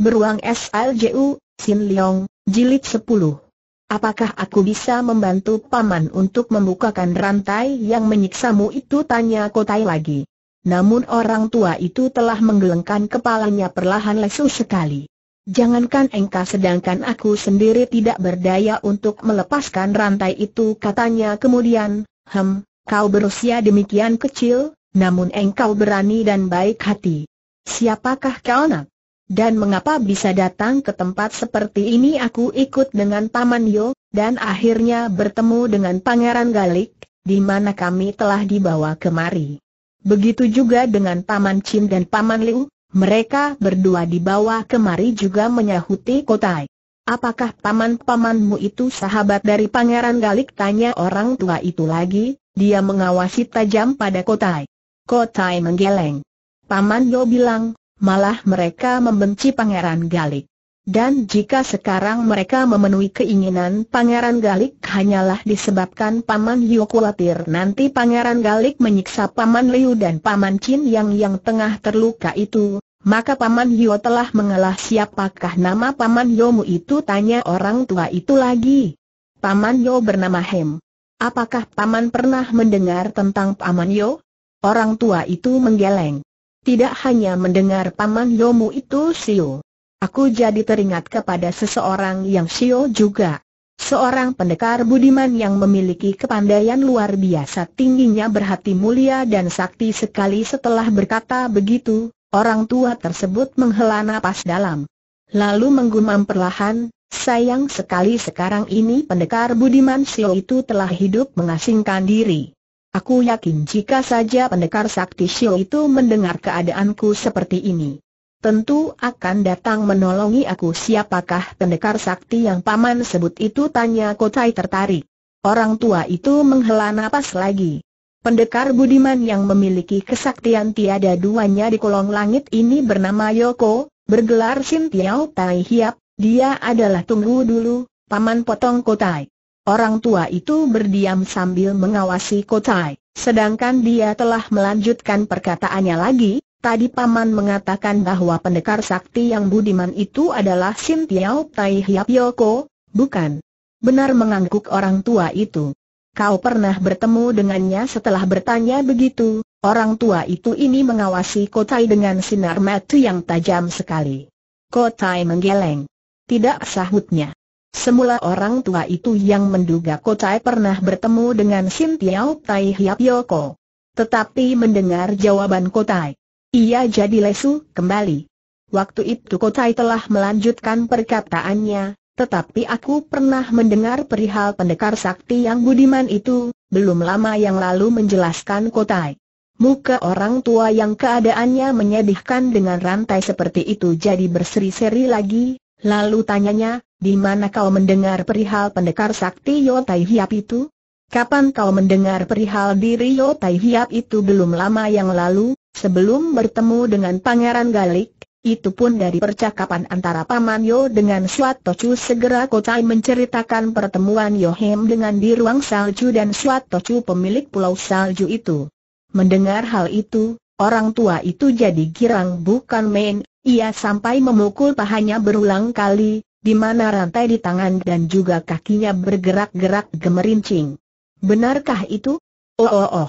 Beruang SLJU, Sin Leong, Jilid 10. Apakah aku bisa membantu paman untuk membukakan rantai yang menyiksamu itu tanya Kotai lagi. Namun orang tua itu telah menggelengkan kepalanya perlahan lesu sekali. Jangankan engkau sedangkan aku sendiri tidak berdaya untuk melepaskan rantai itu katanya kemudian, hem, kau berusia demikian kecil, namun engkau berani dan baik hati. Siapakah kau nak? dan mengapa bisa datang ke tempat seperti ini aku ikut dengan Paman Yo, dan akhirnya bertemu dengan Pangeran Galik, di mana kami telah dibawa kemari. Begitu juga dengan Paman Chin dan Paman Liu, mereka berdua dibawa kemari juga menyahuti Kotai. Apakah paman-pamanmu itu sahabat dari Pangeran Galik? Tanya orang tua itu lagi, dia mengawasi tajam pada Kotai. Kotai menggeleng. Paman Yo bilang, malah mereka membenci Pangeran Galik. Dan jika sekarang mereka memenuhi keinginan Pangeran Galik hanyalah disebabkan Paman Liu khawatir nanti Pangeran Galik menyiksa Paman Liu dan Paman Chin yang yang tengah terluka itu, maka Paman Liu telah mengalah siapakah nama Paman Yomu itu tanya orang tua itu lagi. Paman Liu bernama Hem. Apakah Paman pernah mendengar tentang Paman Liu Orang tua itu menggeleng. Tidak hanya mendengar paman Yomu itu Sio. Aku jadi teringat kepada seseorang yang Sio juga. Seorang pendekar budiman yang memiliki kepandaian luar biasa tingginya berhati mulia dan sakti sekali setelah berkata begitu, orang tua tersebut menghela napas dalam. Lalu menggumam perlahan, sayang sekali sekarang ini pendekar budiman Sio itu telah hidup mengasingkan diri. Aku yakin jika saja pendekar sakti Shio itu mendengar keadaanku seperti ini. Tentu akan datang menolongi aku siapakah pendekar sakti yang paman sebut itu tanya Kotai tertarik. Orang tua itu menghela napas lagi. Pendekar budiman yang memiliki kesaktian tiada duanya di kolong langit ini bernama Yoko, bergelar Sintiao Tai Hiap, dia adalah tunggu dulu, paman potong Kotai. Orang tua itu berdiam sambil mengawasi Kotai, sedangkan dia telah melanjutkan perkataannya lagi, Tadi Paman mengatakan bahwa pendekar sakti yang budiman itu adalah Sin Tiao Tai Hiap Yoko, bukan? Benar mengangguk orang tua itu. Kau pernah bertemu dengannya setelah bertanya begitu, orang tua itu ini mengawasi Kotai dengan sinar mata yang tajam sekali. Kotai menggeleng. Tidak sahutnya. Semula orang tua itu yang menduga Chai pernah bertemu dengan Sim Tiao Tai Hiap Yoko. Tetapi mendengar jawaban Chai, ia jadi lesu kembali. Waktu itu Chai telah melanjutkan perkataannya, tetapi aku pernah mendengar perihal pendekar sakti yang budiman itu, belum lama yang lalu menjelaskan Chai. Muka orang tua yang keadaannya menyedihkan dengan rantai seperti itu jadi berseri-seri lagi, Lalu tanyanya, di mana kau mendengar perihal pendekar sakti Yotai Hiap itu? Kapan kau mendengar perihal diri Yotai Hiap itu belum lama yang lalu, sebelum bertemu dengan Pangeran Galik? Itu pun dari percakapan antara Paman Yo dengan Suat Tochu segera Kotai menceritakan pertemuan Yohem dengan di ruang salju dan Suat Tochu pemilik pulau salju itu. Mendengar hal itu, Orang tua itu jadi girang bukan main, ia sampai memukul pahanya berulang kali, di mana rantai di tangan dan juga kakinya bergerak-gerak gemerincing. Benarkah itu? Oh oh oh.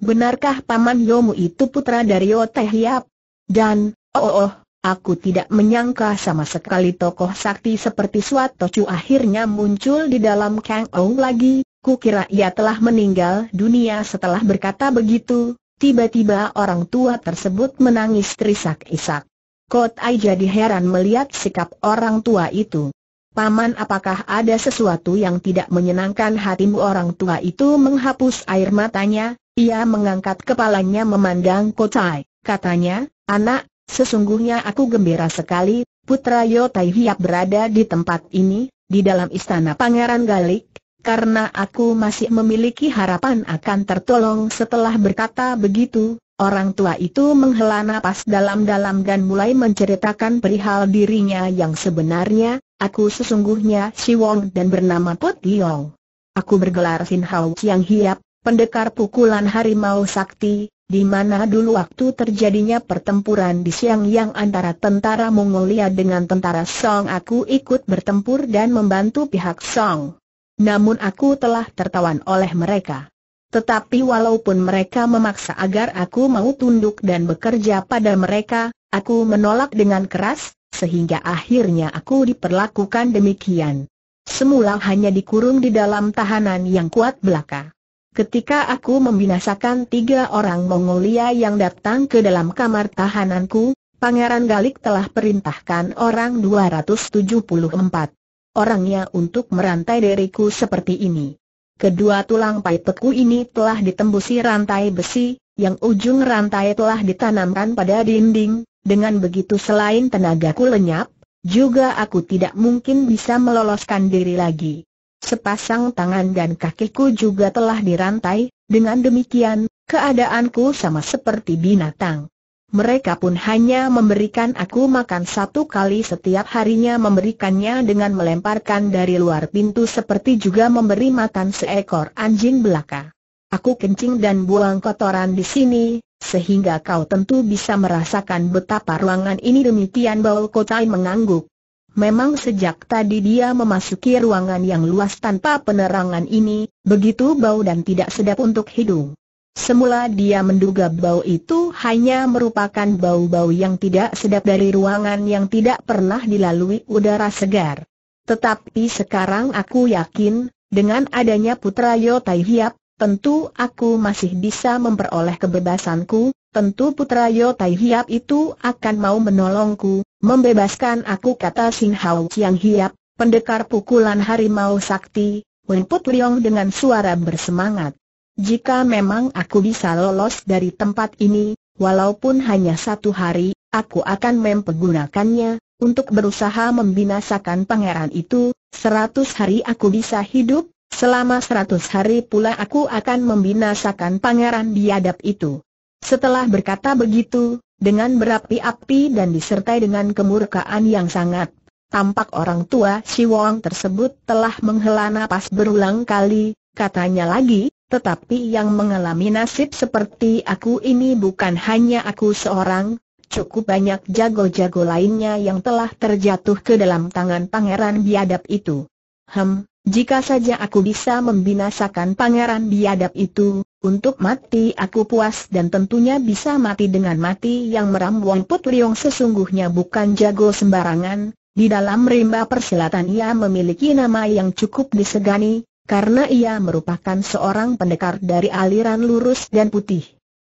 Benarkah Paman Yomu itu putra dari Oteh Yap? Dan, oh oh, aku tidak menyangka sama sekali tokoh sakti seperti Swatocu akhirnya muncul di dalam Kang Ong lagi, kukira ia telah meninggal dunia setelah berkata begitu, Tiba-tiba orang tua tersebut menangis terisak-isak. Kot Ai jadi heran melihat sikap orang tua itu. Paman apakah ada sesuatu yang tidak menyenangkan hatimu orang tua itu menghapus air matanya, ia mengangkat kepalanya memandang Kot Kotai, katanya, anak, sesungguhnya aku gembira sekali, putra Yotai Hiap berada di tempat ini, di dalam istana Pangeran Galik, karena aku masih memiliki harapan akan tertolong setelah berkata begitu, orang tua itu menghela napas dalam-dalam dan mulai menceritakan perihal dirinya yang sebenarnya, aku sesungguhnya Si Wong dan bernama Put Liong. Aku bergelar Sin Hao Chiang Hiap, pendekar pukulan harimau sakti, di mana dulu waktu terjadinya pertempuran di siang yang antara tentara Mongolia dengan tentara Song aku ikut bertempur dan membantu pihak Song namun aku telah tertawan oleh mereka. Tetapi walaupun mereka memaksa agar aku mau tunduk dan bekerja pada mereka, aku menolak dengan keras, sehingga akhirnya aku diperlakukan demikian. Semula hanya dikurung di dalam tahanan yang kuat belaka. Ketika aku membinasakan tiga orang Mongolia yang datang ke dalam kamar tahananku, Pangeran Galik telah perintahkan orang 274 orangnya untuk merantai diriku seperti ini. Kedua tulang paipetku ini telah ditembusi rantai besi, yang ujung rantai telah ditanamkan pada dinding, dengan begitu selain tenagaku lenyap, juga aku tidak mungkin bisa meloloskan diri lagi. Sepasang tangan dan kakiku juga telah dirantai, dengan demikian, keadaanku sama seperti binatang. Mereka pun hanya memberikan aku makan satu kali setiap harinya memberikannya dengan melemparkan dari luar pintu seperti juga memberi makan seekor anjing belaka. Aku kencing dan buang kotoran di sini, sehingga kau tentu bisa merasakan betapa ruangan ini demikian bau kotai mengangguk. Memang sejak tadi dia memasuki ruangan yang luas tanpa penerangan ini, begitu bau dan tidak sedap untuk hidung. Semula dia menduga bau itu hanya merupakan bau-bau yang tidak sedap dari ruangan yang tidak pernah dilalui udara segar. Tetapi sekarang aku yakin, dengan adanya putra Yotai Hiap, tentu aku masih bisa memperoleh kebebasanku, tentu putra Yotai Hiap itu akan mau menolongku, membebaskan aku kata Sing Hao Chiang Hiap, pendekar pukulan harimau sakti, Wen Put Liong dengan suara bersemangat. Jika memang aku bisa lolos dari tempat ini, walaupun hanya satu hari, aku akan mempergunakannya, untuk berusaha membinasakan pangeran itu, seratus hari aku bisa hidup, selama seratus hari pula aku akan membinasakan pangeran biadab itu. Setelah berkata begitu, dengan berapi-api dan disertai dengan kemurkaan yang sangat, tampak orang tua si Wong tersebut telah menghela napas berulang kali, katanya lagi, tetapi yang mengalami nasib seperti aku ini bukan hanya aku seorang, cukup banyak jago-jago lainnya yang telah terjatuh ke dalam tangan pangeran biadab itu. Hem, jika saja aku bisa membinasakan pangeran biadab itu, untuk mati aku puas dan tentunya bisa mati dengan mati yang meramuan Put Liong sesungguhnya bukan jago sembarangan, di dalam rimba persilatan ia memiliki nama yang cukup disegani, karena ia merupakan seorang pendekar dari aliran lurus dan putih.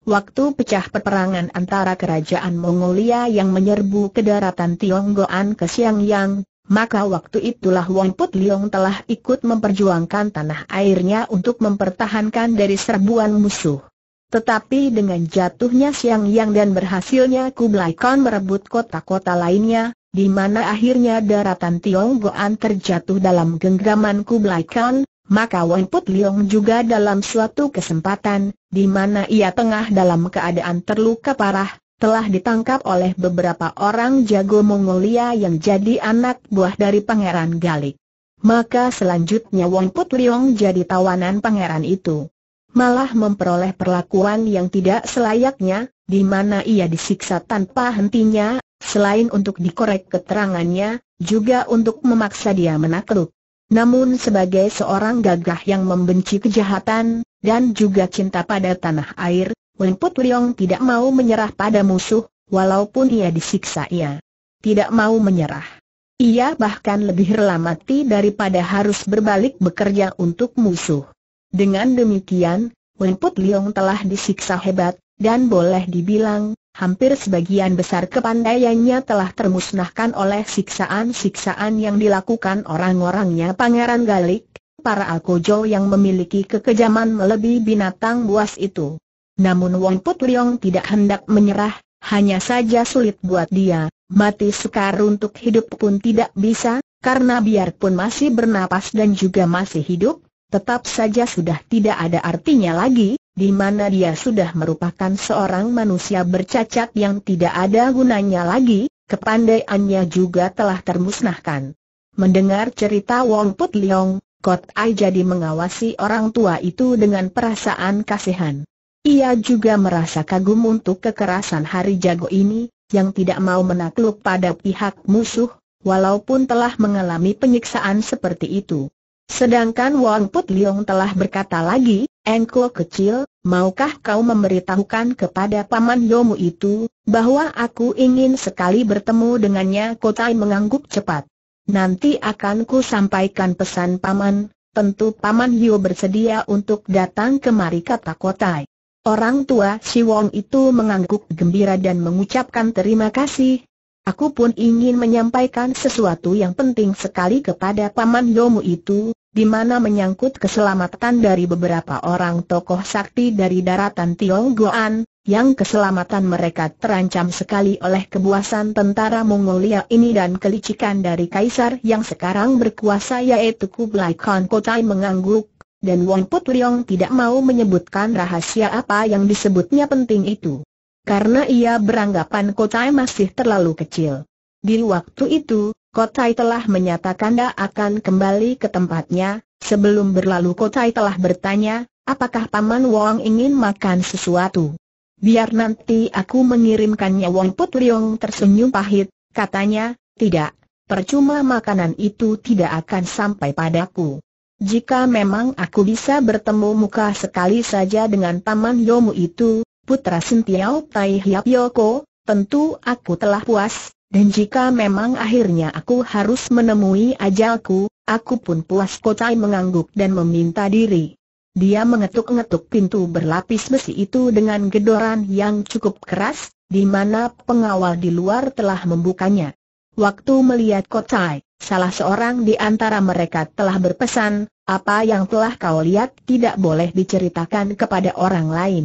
Waktu pecah peperangan antara kerajaan Mongolia yang menyerbu ke daratan Tionggoan ke Xiangyang, maka waktu itulah Wang Put Liong telah ikut memperjuangkan tanah airnya untuk mempertahankan dari serbuan musuh. Tetapi dengan jatuhnya Siang Yang dan berhasilnya Kublai Khan merebut kota-kota lainnya, di mana akhirnya daratan Tionggoan terjatuh dalam genggaman Kublai Khan, maka Wan Put Leong juga dalam suatu kesempatan, di mana ia tengah dalam keadaan terluka parah, telah ditangkap oleh beberapa orang jago Mongolia yang jadi anak buah dari Pangeran Galik. Maka selanjutnya Wong Put Liong jadi tawanan pangeran itu. Malah memperoleh perlakuan yang tidak selayaknya, di mana ia disiksa tanpa hentinya, selain untuk dikorek keterangannya, juga untuk memaksa dia menakluk. Namun sebagai seorang gagah yang membenci kejahatan, dan juga cinta pada tanah air, Put Liong tidak mau menyerah pada musuh, walaupun ia disiksa ia. Tidak mau menyerah. Ia bahkan lebih rela mati daripada harus berbalik bekerja untuk musuh. Dengan demikian, Put Liong telah disiksa hebat, dan boleh dibilang, hampir sebagian besar kepandaiannya telah termusnahkan oleh siksaan-siksaan yang dilakukan orang-orangnya Pangeran Galik, para Alkojo yang memiliki kekejaman melebihi binatang buas itu. Namun Wong Put Liong tidak hendak menyerah, hanya saja sulit buat dia, mati sekar untuk hidup pun tidak bisa, karena biarpun masih bernapas dan juga masih hidup, tetap saja sudah tidak ada artinya lagi, di mana dia sudah merupakan seorang manusia bercacat yang tidak ada gunanya lagi, kepandaiannya juga telah termusnahkan. Mendengar cerita Wong Put Leong, Kot Ai jadi mengawasi orang tua itu dengan perasaan kasihan. Ia juga merasa kagum untuk kekerasan hari jago ini, yang tidak mau menakluk pada pihak musuh, walaupun telah mengalami penyiksaan seperti itu. Sedangkan Wang Put Liong telah berkata lagi, Engko kecil, maukah kau memberitahukan kepada Paman Yomu itu, bahwa aku ingin sekali bertemu dengannya Kotai mengangguk cepat. Nanti akan ku sampaikan pesan Paman, tentu Paman Yu bersedia untuk datang kemari kata Kotai. Orang tua si Wong itu mengangguk gembira dan mengucapkan terima kasih, Aku pun ingin menyampaikan sesuatu yang penting sekali kepada Paman Yomu itu, di mana menyangkut keselamatan dari beberapa orang tokoh sakti dari daratan Tionggoan, yang keselamatan mereka terancam sekali oleh kebuasan tentara Mongolia ini dan kelicikan dari kaisar yang sekarang berkuasa yaitu Kublai Khan Kotai mengangguk, dan Wong Put Leong tidak mau menyebutkan rahasia apa yang disebutnya penting itu. Karena ia beranggapan Kotai masih terlalu kecil. Di waktu itu, Kotai telah menyatakan dia akan kembali ke tempatnya, sebelum berlalu Kotai telah bertanya, apakah Paman Wong ingin makan sesuatu? Biar nanti aku mengirimkannya Wong Put Liong tersenyum pahit, katanya, tidak, percuma makanan itu tidak akan sampai padaku. Jika memang aku bisa bertemu muka sekali saja dengan Paman Yomu itu, putra Sintiao Tai Hiap Yoko, tentu aku telah puas, dan jika memang akhirnya aku harus menemui ajalku, aku pun puas Kotai mengangguk dan meminta diri. Dia mengetuk-ngetuk pintu berlapis besi itu dengan gedoran yang cukup keras, di mana pengawal di luar telah membukanya. Waktu melihat Kotai, salah seorang di antara mereka telah berpesan, apa yang telah kau lihat tidak boleh diceritakan kepada orang lain.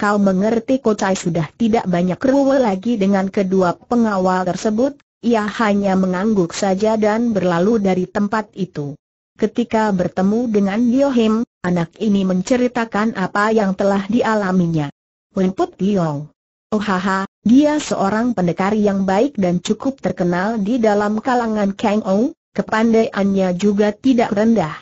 Kau mengerti Kocai sudah tidak banyak ruwe lagi dengan kedua pengawal tersebut, ia hanya mengangguk saja dan berlalu dari tempat itu. Ketika bertemu dengan Yohim, anak ini menceritakan apa yang telah dialaminya. Wenput Liong. Oh haha, dia seorang pendekar yang baik dan cukup terkenal di dalam kalangan Kang Ou, kepandaiannya juga tidak rendah.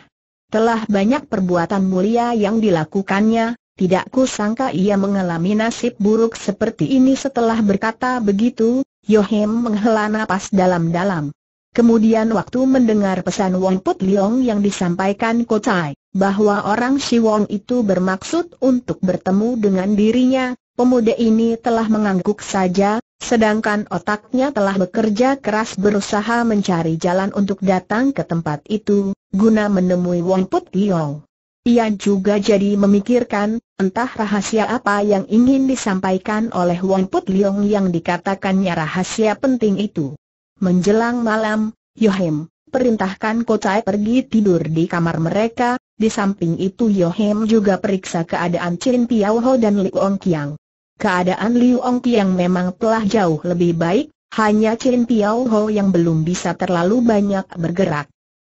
Telah banyak perbuatan mulia yang dilakukannya, tidak kusangka ia mengalami nasib buruk seperti ini setelah berkata begitu, Yohem menghela napas dalam-dalam. Kemudian waktu mendengar pesan Wong Put Liong yang disampaikan Kotai, bahwa orang Si Wong itu bermaksud untuk bertemu dengan dirinya, pemuda ini telah mengangguk saja, sedangkan otaknya telah bekerja keras berusaha mencari jalan untuk datang ke tempat itu, guna menemui Wong Put Liong. Ia juga jadi memikirkan, entah rahasia apa yang ingin disampaikan oleh Wong Put Liong yang dikatakannya rahasia penting itu. Menjelang malam, Yohem, perintahkan Kocai pergi tidur di kamar mereka, di samping itu Yohem juga periksa keadaan Chin Piao Ho dan Liu Ong Kiang. Keadaan Liu Ong Kiang memang telah jauh lebih baik, hanya Chin Piao Ho yang belum bisa terlalu banyak bergerak.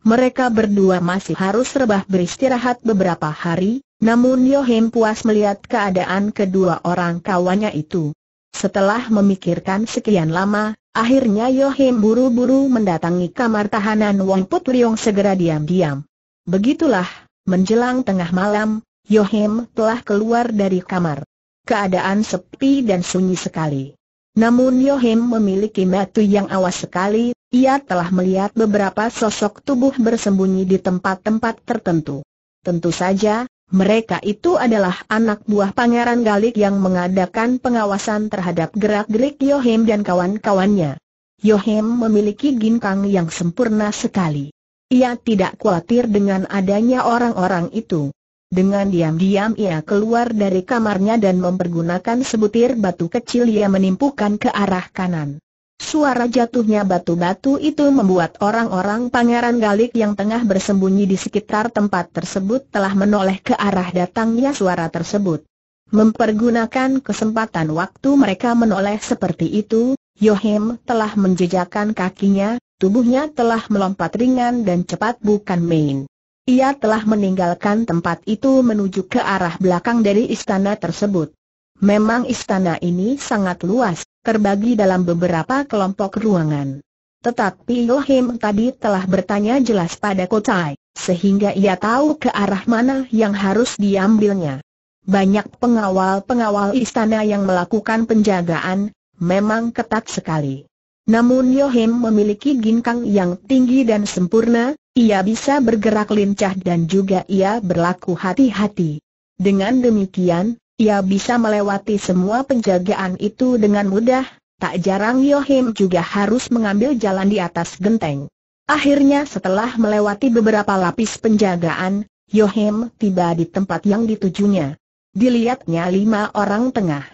Mereka berdua masih harus rebah beristirahat beberapa hari, namun Yohim puas melihat keadaan kedua orang kawannya itu. Setelah memikirkan sekian lama, akhirnya Yohim buru-buru mendatangi kamar tahanan Wong Put Liong segera diam-diam. Begitulah, menjelang tengah malam, Yohim telah keluar dari kamar. Keadaan sepi dan sunyi sekali. Namun Yohim memiliki metu yang awas sekali, ia telah melihat beberapa sosok tubuh bersembunyi di tempat-tempat tertentu. Tentu saja, mereka itu adalah anak buah Pangeran Galik yang mengadakan pengawasan terhadap gerak-gerik Yohim dan kawan-kawannya. Yohim memiliki ginkang yang sempurna sekali. Ia tidak khawatir dengan adanya orang-orang itu. Dengan diam-diam ia keluar dari kamarnya dan mempergunakan sebutir batu kecil ia menimpukan ke arah kanan. Suara jatuhnya batu-batu itu membuat orang-orang pangeran galik yang tengah bersembunyi di sekitar tempat tersebut telah menoleh ke arah datangnya suara tersebut. Mempergunakan kesempatan waktu mereka menoleh seperti itu, Yohim telah menjejakkan kakinya, tubuhnya telah melompat ringan dan cepat bukan main. Ia telah meninggalkan tempat itu menuju ke arah belakang dari istana tersebut. Memang istana ini sangat luas, terbagi dalam beberapa kelompok ruangan. Tetapi Yohim tadi telah bertanya jelas pada Kocai, sehingga ia tahu ke arah mana yang harus diambilnya. Banyak pengawal-pengawal istana yang melakukan penjagaan, memang ketat sekali. Namun Yohim memiliki ginkang yang tinggi dan sempurna, ia bisa bergerak lincah dan juga ia berlaku hati-hati. Dengan demikian, ia bisa melewati semua penjagaan itu dengan mudah, tak jarang Yohim juga harus mengambil jalan di atas genteng. Akhirnya setelah melewati beberapa lapis penjagaan, Yohim tiba di tempat yang ditujunya. Dilihatnya lima orang tengah.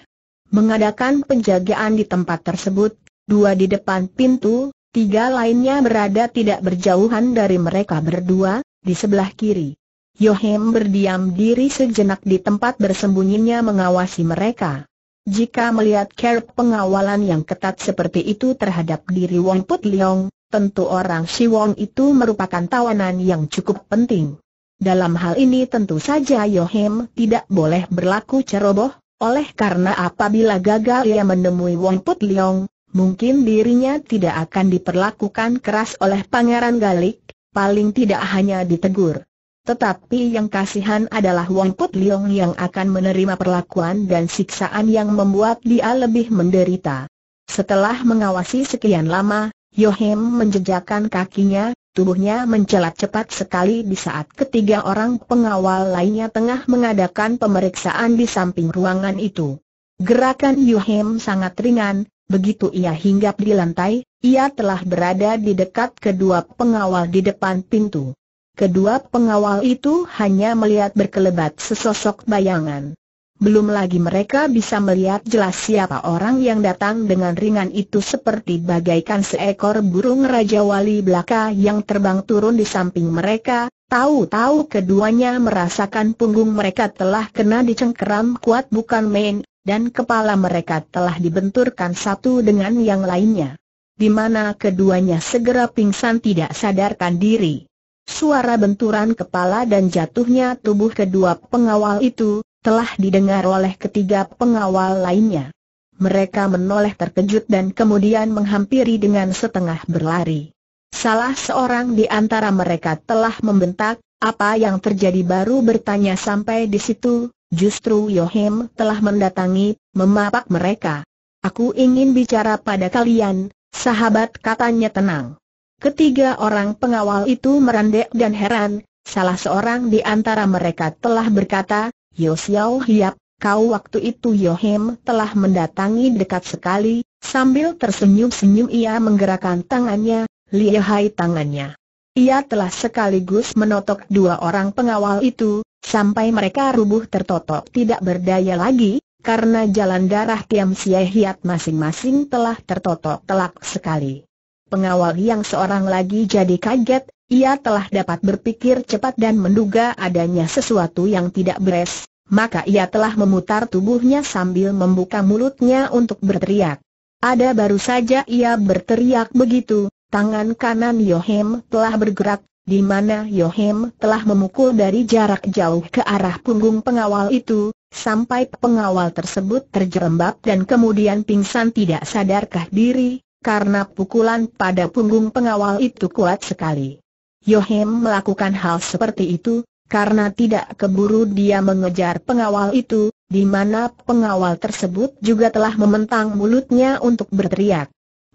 Mengadakan penjagaan di tempat tersebut, dua di depan pintu, Tiga lainnya berada tidak berjauhan dari mereka berdua, di sebelah kiri. Yohem berdiam diri sejenak di tempat bersembunyinya mengawasi mereka. Jika melihat kerap pengawalan yang ketat seperti itu terhadap diri Wong Put Leong, tentu orang Si Wong itu merupakan tawanan yang cukup penting. Dalam hal ini tentu saja Yohem tidak boleh berlaku ceroboh, oleh karena apabila gagal ia menemui Wong Put Leong, Mungkin dirinya tidak akan diperlakukan keras oleh Pangeran Galik, paling tidak hanya ditegur. Tetapi yang kasihan adalah Wang Put Liong yang akan menerima perlakuan dan siksaan yang membuat dia lebih menderita. Setelah mengawasi sekian lama, Yohem menjejakan kakinya, tubuhnya mencelat cepat sekali di saat ketiga orang pengawal lainnya tengah mengadakan pemeriksaan di samping ruangan itu. Gerakan Yohem sangat ringan, begitu ia hinggap di lantai, ia telah berada di dekat kedua pengawal di depan pintu. Kedua pengawal itu hanya melihat berkelebat sesosok bayangan. Belum lagi mereka bisa melihat jelas siapa orang yang datang dengan ringan itu seperti bagaikan seekor burung Raja Wali belaka yang terbang turun di samping mereka, tahu-tahu keduanya merasakan punggung mereka telah kena dicengkeram kuat bukan main, dan kepala mereka telah dibenturkan satu dengan yang lainnya. Di mana keduanya segera pingsan tidak sadarkan diri. Suara benturan kepala dan jatuhnya tubuh kedua pengawal itu, telah didengar oleh ketiga pengawal lainnya. Mereka menoleh terkejut dan kemudian menghampiri dengan setengah berlari. Salah seorang di antara mereka telah membentak, apa yang terjadi baru bertanya sampai di situ, Justru Yohem telah mendatangi, memapak mereka. Aku ingin bicara pada kalian, sahabat katanya tenang. Ketiga orang pengawal itu merendek dan heran, salah seorang di antara mereka telah berkata, Yosyao Hiap, kau waktu itu Yohem telah mendatangi dekat sekali, sambil tersenyum-senyum ia menggerakkan tangannya, lihai tangannya. Ia telah sekaligus menotok dua orang pengawal itu, sampai mereka rubuh tertotok tidak berdaya lagi, karena jalan darah Tiam Sieh Hiat masing-masing telah tertotok telak sekali. Pengawal yang seorang lagi jadi kaget, ia telah dapat berpikir cepat dan menduga adanya sesuatu yang tidak beres, maka ia telah memutar tubuhnya sambil membuka mulutnya untuk berteriak. Ada baru saja ia berteriak begitu, Tangan kanan Yohem telah bergerak, di mana Yohem telah memukul dari jarak jauh ke arah punggung pengawal itu, sampai pengawal tersebut terjerembab dan kemudian pingsan tidak sadarkah diri, karena pukulan pada punggung pengawal itu kuat sekali. Yohem melakukan hal seperti itu, karena tidak keburu dia mengejar pengawal itu, di mana pengawal tersebut juga telah mementang mulutnya untuk berteriak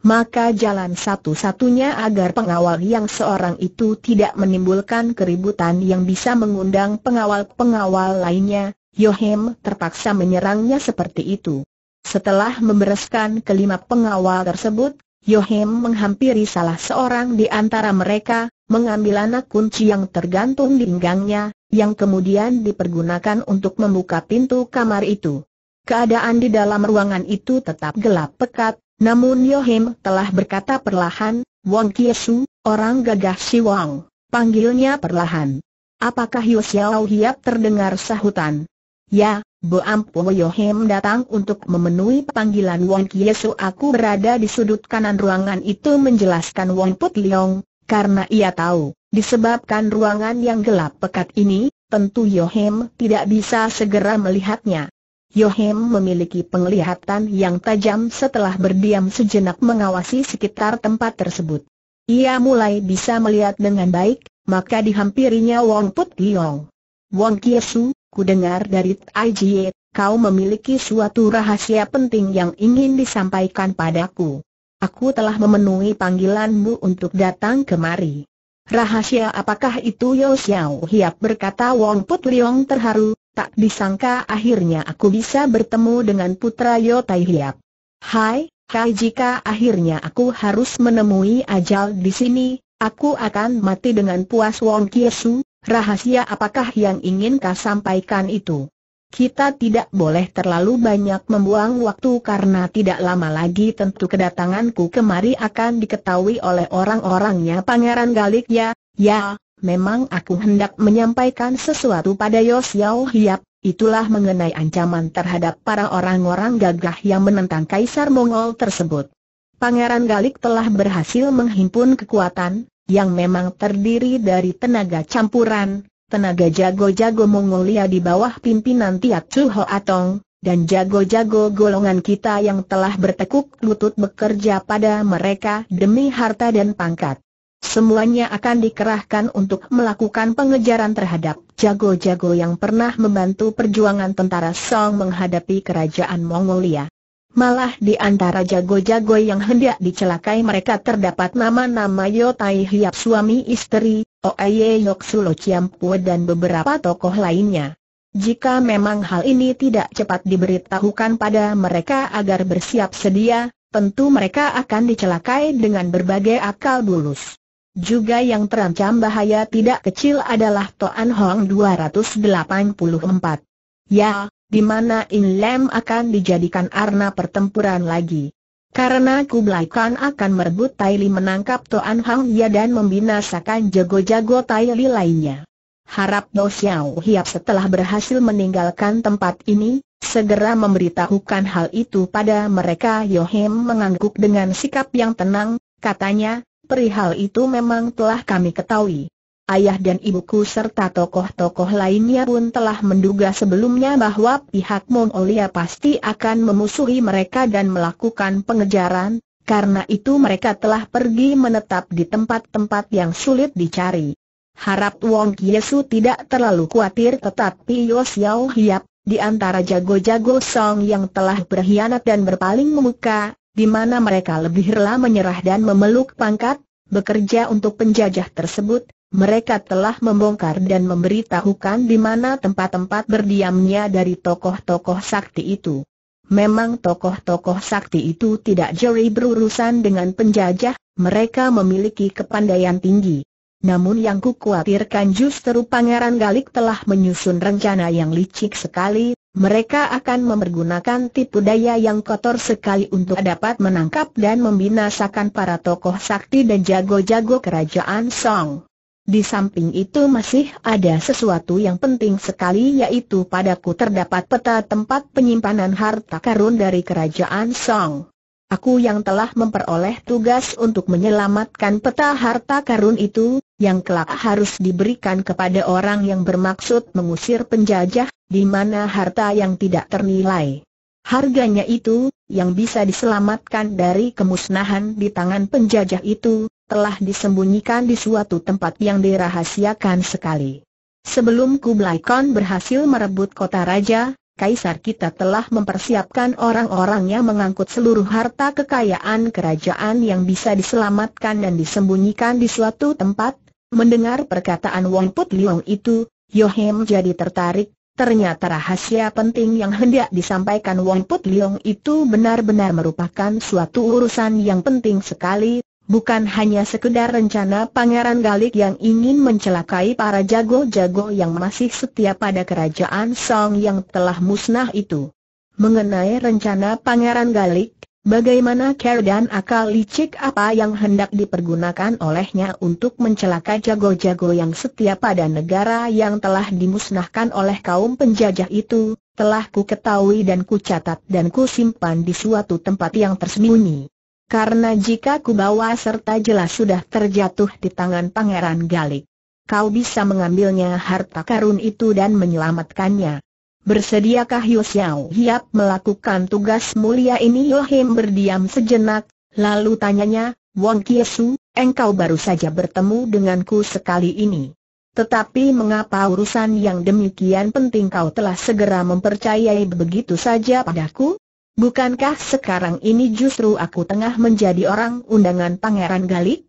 maka jalan satu-satunya agar pengawal yang seorang itu tidak menimbulkan keributan yang bisa mengundang pengawal-pengawal lainnya, Yohem terpaksa menyerangnya seperti itu. Setelah membereskan kelima pengawal tersebut, Yohem menghampiri salah seorang di antara mereka, mengambil anak kunci yang tergantung di pinggangnya, yang kemudian dipergunakan untuk membuka pintu kamar itu. Keadaan di dalam ruangan itu tetap gelap pekat, namun Yohim telah berkata perlahan, Wong Kiesu, orang gagah si Wong, panggilnya perlahan. Apakah Yu Xiao Hiap terdengar sahutan? Ya, Bo Ampo Yohim datang untuk memenuhi panggilan Wong Kiesu aku berada di sudut kanan ruangan itu menjelaskan Wong Put Leong, karena ia tahu, disebabkan ruangan yang gelap pekat ini, tentu Yohim tidak bisa segera melihatnya. Yohim memiliki penglihatan yang tajam setelah berdiam sejenak mengawasi sekitar tempat tersebut. Ia mulai bisa melihat dengan baik, maka dihampirinya Wong Put Liong. Wong Kiesu, ku dengar dari Tai Jie, kau memiliki suatu rahasia penting yang ingin disampaikan padaku. Aku telah memenuhi panggilanmu untuk datang kemari. Rahasia apakah itu Yosiao? Hiap berkata Wong Put Liong terharu, Tak disangka akhirnya aku bisa bertemu dengan putra Yo Tai Hiap. Hai, Kai jika akhirnya aku harus menemui ajal di sini, aku akan mati dengan puas Wong Kiesu, rahasia apakah yang ingin kau sampaikan itu? Kita tidak boleh terlalu banyak membuang waktu karena tidak lama lagi tentu kedatanganku kemari akan diketahui oleh orang-orangnya Pangeran Galik ya, ya, Memang aku hendak menyampaikan sesuatu pada Yos Yao Hiap, itulah mengenai ancaman terhadap para orang-orang gagah yang menentang Kaisar Mongol tersebut. Pangeran Galik telah berhasil menghimpun kekuatan, yang memang terdiri dari tenaga campuran, tenaga jago-jago Mongolia di bawah pimpinan Tiat Suho Atong, dan jago-jago golongan kita yang telah bertekuk lutut bekerja pada mereka demi harta dan pangkat semuanya akan dikerahkan untuk melakukan pengejaran terhadap jago-jago yang pernah membantu perjuangan tentara Song menghadapi kerajaan Mongolia. Malah di antara jago-jago yang hendak dicelakai mereka terdapat nama-nama Yotai Hiap suami istri, Oeye Yok Sulo dan beberapa tokoh lainnya. Jika memang hal ini tidak cepat diberitahukan pada mereka agar bersiap sedia, tentu mereka akan dicelakai dengan berbagai akal bulus. Juga yang terancam bahaya tidak kecil adalah Toan Hong 284. Ya, di mana In Lam akan dijadikan arena pertempuran lagi. Karena Kublai Khan akan merebut Taili menangkap Toan Hong Ya dan membinasakan jago-jago Taili lainnya. Harap Do Xiao Hiap setelah berhasil meninggalkan tempat ini, segera memberitahukan hal itu pada mereka Yohim mengangguk dengan sikap yang tenang, katanya, perihal itu memang telah kami ketahui. Ayah dan ibuku serta tokoh-tokoh lainnya pun telah menduga sebelumnya bahwa pihak Mongolia pasti akan memusuhi mereka dan melakukan pengejaran, karena itu mereka telah pergi menetap di tempat-tempat yang sulit dicari. Harap Wong Yesu tidak terlalu khawatir tetapi Yos Yau Hiap, di antara jago-jago Song yang telah berkhianat dan berpaling memuka, di mana mereka lebih rela menyerah dan memeluk pangkat, bekerja untuk penjajah tersebut, mereka telah membongkar dan memberitahukan di mana tempat-tempat berdiamnya dari tokoh-tokoh sakti itu. Memang tokoh-tokoh sakti itu tidak jeli berurusan dengan penjajah, mereka memiliki kepandaian tinggi. Namun yang kukhawatirkan justru Pangeran Galik telah menyusun rencana yang licik sekali mereka akan mempergunakan tipu daya yang kotor sekali untuk dapat menangkap dan membinasakan para tokoh sakti dan jago-jago kerajaan Song. Di samping itu masih ada sesuatu yang penting sekali yaitu padaku terdapat peta tempat penyimpanan harta karun dari kerajaan Song. Aku yang telah memperoleh tugas untuk menyelamatkan peta harta karun itu, yang kelak harus diberikan kepada orang yang bermaksud mengusir penjajah, di mana harta yang tidak ternilai. Harganya itu, yang bisa diselamatkan dari kemusnahan di tangan penjajah itu, telah disembunyikan di suatu tempat yang dirahasiakan sekali. Sebelum Kublai Khan berhasil merebut kota raja, Kaisar kita telah mempersiapkan orang orangnya mengangkut seluruh harta kekayaan kerajaan yang bisa diselamatkan dan disembunyikan di suatu tempat, Mendengar perkataan Wong Put Liong itu, Yohem jadi tertarik, ternyata rahasia penting yang hendak disampaikan Wong Put Liong itu benar-benar merupakan suatu urusan yang penting sekali, bukan hanya sekedar rencana Pangeran Galik yang ingin mencelakai para jago-jago yang masih setia pada kerajaan Song yang telah musnah itu. Mengenai rencana Pangeran Galik, Bagaimana care dan akal licik apa yang hendak dipergunakan olehnya untuk mencelakai jago-jago yang setia pada negara yang telah dimusnahkan oleh kaum penjajah itu, telah ku ketahui dan ku catat dan ku simpan di suatu tempat yang tersembunyi. Karena jika ku bawa serta jelas sudah terjatuh di tangan Pangeran Galik, kau bisa mengambilnya harta karun itu dan menyelamatkannya. Bersediakah Yo Xiao Hiap melakukan tugas mulia ini Yohim berdiam sejenak, lalu tanyanya, Wong Kiesu, engkau baru saja bertemu denganku sekali ini. Tetapi mengapa urusan yang demikian penting kau telah segera mempercayai begitu saja padaku? Bukankah sekarang ini justru aku tengah menjadi orang undangan Pangeran Galik?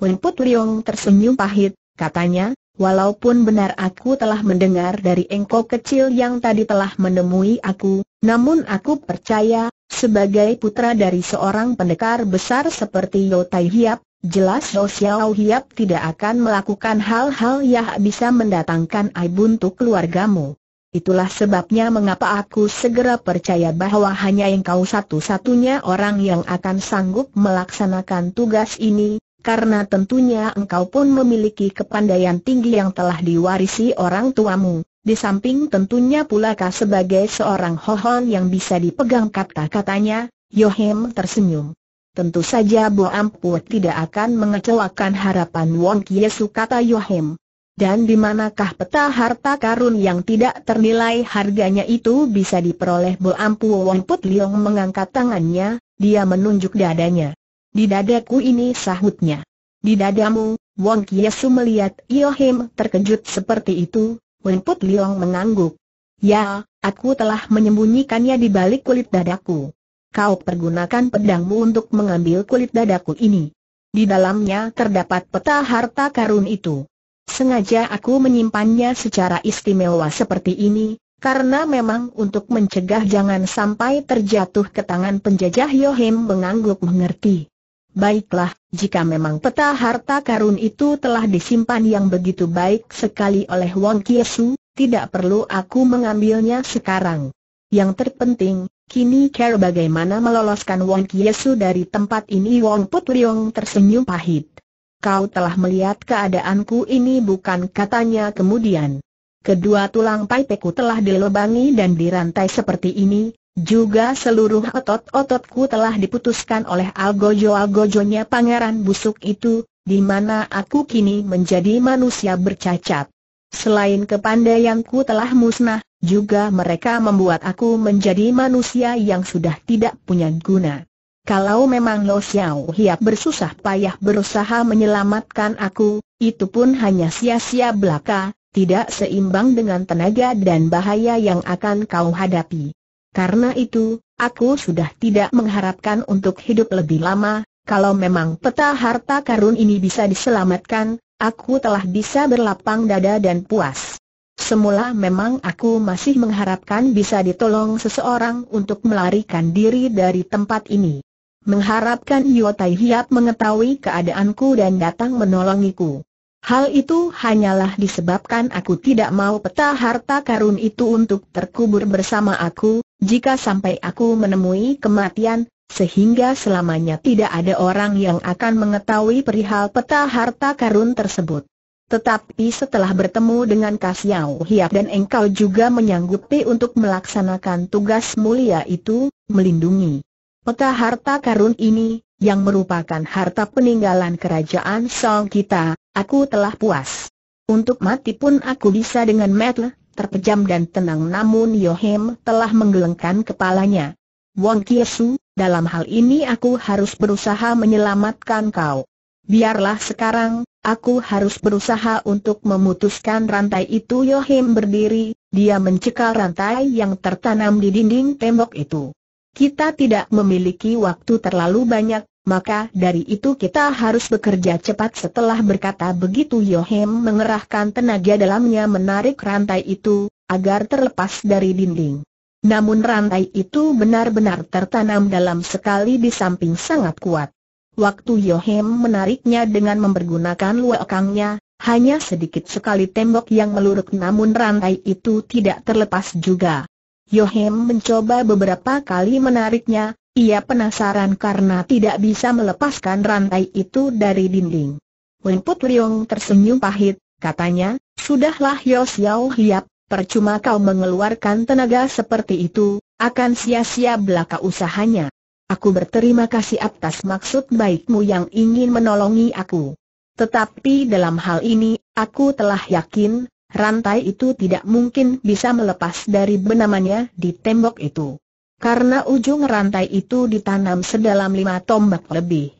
Wenput Liong tersenyum pahit, katanya, Walaupun benar aku telah mendengar dari engkau kecil yang tadi telah menemui aku, namun aku percaya, sebagai putra dari seorang pendekar besar seperti Yotai Hiap, jelas Yo Xiao Hiap tidak akan melakukan hal-hal yang bisa mendatangkan aib untuk keluargamu. Itulah sebabnya mengapa aku segera percaya bahwa hanya engkau satu-satunya orang yang akan sanggup melaksanakan tugas ini, karena tentunya engkau pun memiliki kepandaian tinggi yang telah diwarisi orang tuamu. Di samping tentunya pula kau sebagai seorang hohon yang bisa dipegang kata-katanya, Yohem tersenyum. Tentu saja Bo Ampu tidak akan mengecewakan harapan Wong Kiesu kata Yohem. Dan di manakah peta harta karun yang tidak ternilai harganya itu bisa diperoleh Bo Ampu Wong Put Liong mengangkat tangannya, dia menunjuk dadanya. Di dadaku ini sahutnya. Di dadamu, Wong Kiesu melihat Yohim terkejut seperti itu, Wen Put Liong mengangguk. Ya, aku telah menyembunyikannya di balik kulit dadaku. Kau pergunakan pedangmu untuk mengambil kulit dadaku ini. Di dalamnya terdapat peta harta karun itu. Sengaja aku menyimpannya secara istimewa seperti ini, karena memang untuk mencegah jangan sampai terjatuh ke tangan penjajah Yohim mengangguk mengerti. Baiklah, jika memang peta harta karun itu telah disimpan yang begitu baik sekali oleh Wong Kiesu, tidak perlu aku mengambilnya sekarang. Yang terpenting, kini care bagaimana meloloskan Wong Kiesu dari tempat ini Wong Put Leong tersenyum pahit. Kau telah melihat keadaanku ini bukan katanya kemudian. Kedua tulang paipeku telah dilobangi dan dirantai seperti ini, juga seluruh otot-ototku telah diputuskan oleh algojo-algojonya pangeran busuk itu, di mana aku kini menjadi manusia bercacat. Selain kepandaianku telah musnah, juga mereka membuat aku menjadi manusia yang sudah tidak punya guna. Kalau memang Lo Xiao Hiap bersusah payah berusaha menyelamatkan aku, itu pun hanya sia-sia belaka, tidak seimbang dengan tenaga dan bahaya yang akan kau hadapi. Karena itu, aku sudah tidak mengharapkan untuk hidup lebih lama, kalau memang peta harta karun ini bisa diselamatkan, aku telah bisa berlapang dada dan puas. Semula memang aku masih mengharapkan bisa ditolong seseorang untuk melarikan diri dari tempat ini. Mengharapkan Yotai Hiap mengetahui keadaanku dan datang menolongiku. Hal itu hanyalah disebabkan aku tidak mau peta harta karun itu untuk terkubur bersama aku, jika sampai aku menemui kematian, sehingga selamanya tidak ada orang yang akan mengetahui perihal peta harta karun tersebut. Tetapi setelah bertemu dengan Kasiao Hiap dan engkau juga menyanggupi untuk melaksanakan tugas mulia itu, melindungi peta harta karun ini, yang merupakan harta peninggalan kerajaan Song kita, aku telah puas. Untuk mati pun aku bisa dengan metle, terpejam dan tenang namun Yohem telah menggelengkan kepalanya. Wong Kiesu, dalam hal ini aku harus berusaha menyelamatkan kau. Biarlah sekarang, aku harus berusaha untuk memutuskan rantai itu Yohem berdiri, dia mencekal rantai yang tertanam di dinding tembok itu kita tidak memiliki waktu terlalu banyak, maka dari itu kita harus bekerja cepat setelah berkata begitu Yohem mengerahkan tenaga dalamnya menarik rantai itu, agar terlepas dari dinding. Namun rantai itu benar-benar tertanam dalam sekali di samping sangat kuat. Waktu Yohem menariknya dengan mempergunakan luakangnya, hanya sedikit sekali tembok yang meluruk namun rantai itu tidak terlepas juga. Yohem mencoba beberapa kali menariknya, ia penasaran karena tidak bisa melepaskan rantai itu dari dinding. Wenput Liong tersenyum pahit, katanya, Sudahlah Yos Yao Hiap, percuma kau mengeluarkan tenaga seperti itu, akan sia-sia belaka usahanya. Aku berterima kasih atas maksud baikmu yang ingin menolongi aku. Tetapi dalam hal ini, aku telah yakin, rantai itu tidak mungkin bisa melepas dari benamannya di tembok itu. Karena ujung rantai itu ditanam sedalam lima tombak lebih.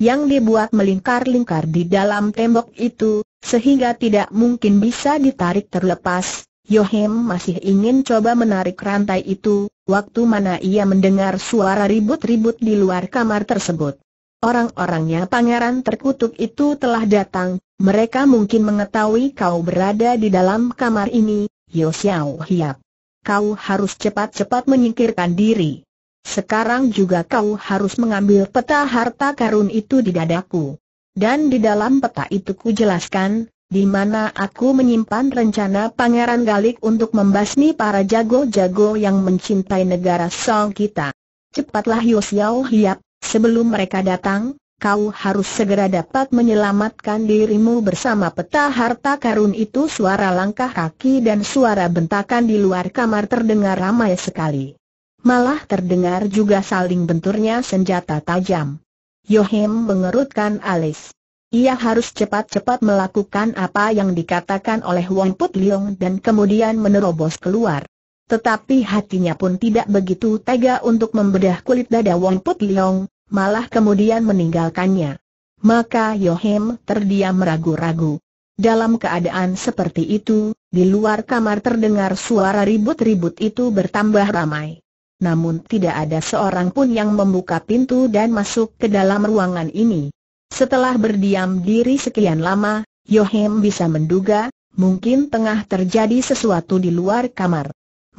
Yang dibuat melingkar-lingkar di dalam tembok itu, sehingga tidak mungkin bisa ditarik terlepas, Yohem masih ingin coba menarik rantai itu, waktu mana ia mendengar suara ribut-ribut di luar kamar tersebut. Orang-orangnya pangeran terkutuk itu telah datang, mereka mungkin mengetahui kau berada di dalam kamar ini, Yo Xiao Hiap. Kau harus cepat-cepat menyingkirkan diri. Sekarang juga kau harus mengambil peta harta karun itu di dadaku. Dan di dalam peta itu ku jelaskan, di mana aku menyimpan rencana Pangeran Galik untuk membasmi para jago-jago yang mencintai negara Song kita. Cepatlah Yosiao Xiao Hiap, sebelum mereka datang, kau harus segera dapat menyelamatkan dirimu bersama peta harta karun itu suara langkah kaki dan suara bentakan di luar kamar terdengar ramai sekali. Malah terdengar juga saling benturnya senjata tajam. Yohem mengerutkan alis. Ia harus cepat-cepat melakukan apa yang dikatakan oleh Wong Put Liong dan kemudian menerobos keluar. Tetapi hatinya pun tidak begitu tega untuk membedah kulit dada Wong Put Liong, malah kemudian meninggalkannya. Maka Yohem terdiam ragu-ragu. Dalam keadaan seperti itu, di luar kamar terdengar suara ribut-ribut itu bertambah ramai. Namun tidak ada seorang pun yang membuka pintu dan masuk ke dalam ruangan ini. Setelah berdiam diri sekian lama, Yohem bisa menduga, mungkin tengah terjadi sesuatu di luar kamar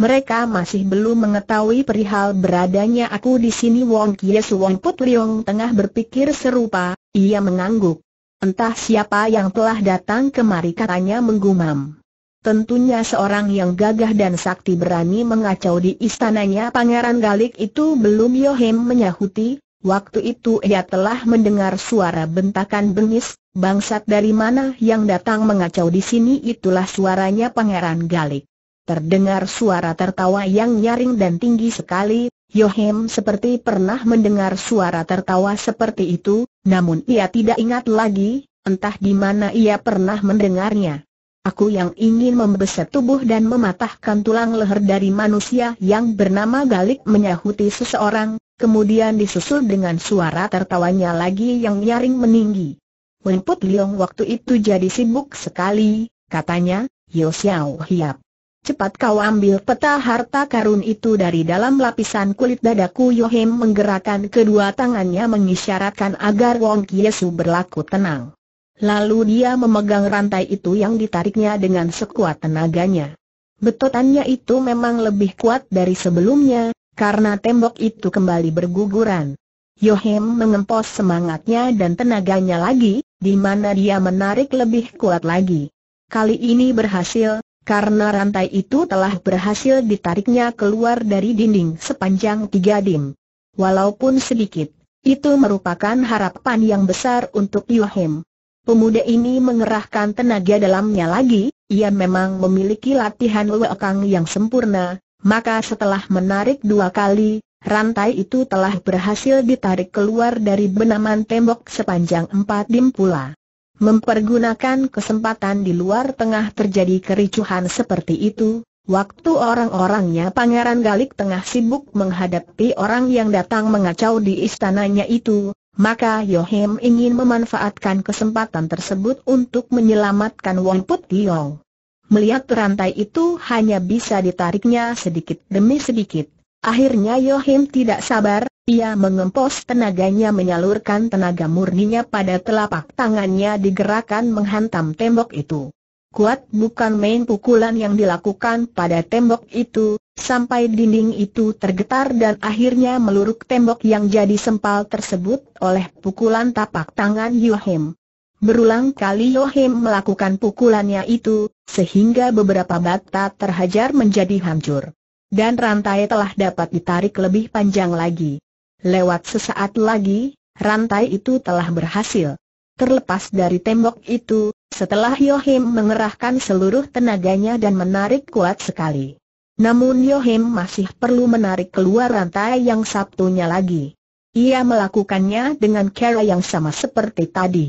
mereka masih belum mengetahui perihal beradanya aku di sini Wong Kie Wong Put Leong tengah berpikir serupa, ia mengangguk. Entah siapa yang telah datang kemari katanya menggumam. Tentunya seorang yang gagah dan sakti berani mengacau di istananya Pangeran Galik itu belum Yohem menyahuti, waktu itu ia telah mendengar suara bentakan bengis, bangsat dari mana yang datang mengacau di sini itulah suaranya Pangeran Galik. Terdengar suara tertawa yang nyaring dan tinggi sekali, Yohem seperti pernah mendengar suara tertawa seperti itu, namun ia tidak ingat lagi, entah di mana ia pernah mendengarnya. Aku yang ingin membesar tubuh dan mematahkan tulang leher dari manusia yang bernama Galik menyahuti seseorang, kemudian disusul dengan suara tertawanya lagi yang nyaring meninggi. Wenput Liong waktu itu jadi sibuk sekali, katanya, Yo Hiap. Cepat kau ambil peta harta karun itu dari dalam lapisan kulit dadaku Yohim menggerakkan kedua tangannya mengisyaratkan agar Wong Kiesu berlaku tenang. Lalu dia memegang rantai itu yang ditariknya dengan sekuat tenaganya. Betotannya itu memang lebih kuat dari sebelumnya, karena tembok itu kembali berguguran. Yohim mengempos semangatnya dan tenaganya lagi, di mana dia menarik lebih kuat lagi. Kali ini berhasil, karena rantai itu telah berhasil ditariknya keluar dari dinding sepanjang tiga dim. Walaupun sedikit, itu merupakan harapan yang besar untuk Yohem. Pemuda ini mengerahkan tenaga dalamnya lagi, ia memang memiliki latihan wekang yang sempurna, maka setelah menarik dua kali, rantai itu telah berhasil ditarik keluar dari benaman tembok sepanjang empat dim pula. Mempergunakan kesempatan di luar tengah terjadi kericuhan seperti itu, waktu orang-orangnya Pangeran Galik tengah sibuk menghadapi orang yang datang mengacau di istananya itu, maka Yohim ingin memanfaatkan kesempatan tersebut untuk menyelamatkan Wong Put Liong. Melihat rantai itu hanya bisa ditariknya sedikit demi sedikit. Akhirnya Yohim tidak sabar, ia mengempos tenaganya menyalurkan tenaga murninya pada telapak tangannya digerakkan menghantam tembok itu. Kuat bukan main pukulan yang dilakukan pada tembok itu, sampai dinding itu tergetar dan akhirnya meluruk tembok yang jadi sempal tersebut oleh pukulan tapak tangan Yohim. Berulang kali Yohim melakukan pukulannya itu, sehingga beberapa bata terhajar menjadi hancur. Dan rantai telah dapat ditarik lebih panjang lagi. Lewat sesaat lagi, rantai itu telah berhasil. Terlepas dari tembok itu, setelah Yohim mengerahkan seluruh tenaganya dan menarik kuat sekali. Namun Yohim masih perlu menarik keluar rantai yang satunya lagi. Ia melakukannya dengan cara yang sama seperti tadi.